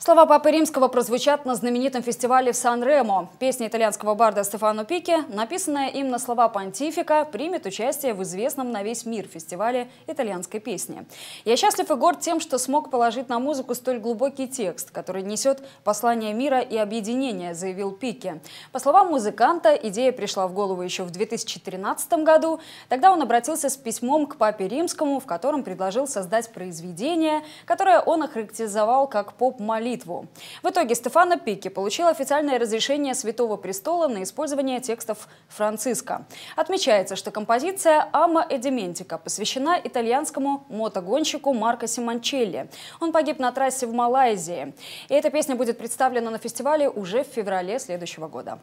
Слова Папы Римского прозвучат на знаменитом фестивале в Сан-Ремо. Песня итальянского барда Стефано Пики, написанная им на слова понтифика, примет участие в известном на весь мир фестивале итальянской песни. Я счастлив и горд тем, что смог положить на музыку столь глубокий текст, который несет послание мира и объединения, заявил Пики. По словам музыканта, идея пришла в голову еще в 2013 году. Тогда он обратился с письмом к Папе Римскому, в котором предложил создать произведение, которое он охарактеризовал как поп-молитву молитву. В итоге Стефана Пики получил официальное разрешение Святого Престола на использование текстов Франциска. Отмечается, что композиция «Ама Эдиментика» посвящена итальянскому мотогонщику Марко Симончелли. Он погиб на трассе в Малайзии. И эта песня будет представлена на фестивале уже в феврале следующего года.